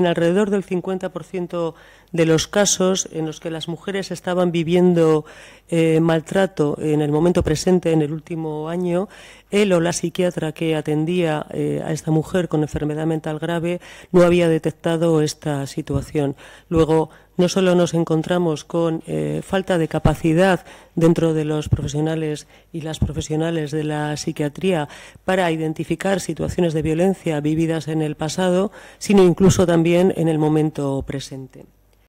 En alrededor del 50% de los casos en los que las mujeres estaban viviendo eh, maltrato en el momento presente, en el último año, él o la psiquiatra que atendía eh, a esta mujer con enfermedad mental grave no había detectado esta situación. Luego, no solo nos encontramos con eh, falta de capacidad dentro de los profesionales y las profesionales de la psiquiatría para identificar situaciones de violencia vividas en el pasado, sino incluso también en el momento presente.